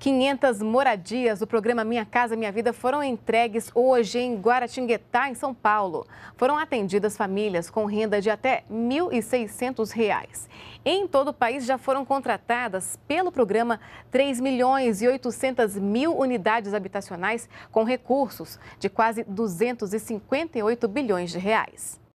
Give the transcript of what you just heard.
500 moradias do programa Minha Casa Minha Vida foram entregues hoje em Guaratinguetá, em São Paulo. Foram atendidas famílias com renda de até R$ 1.600. Em todo o país já foram contratadas pelo programa 3 milhões e 800 mil unidades habitacionais com recursos de quase 258 bilhões de reais.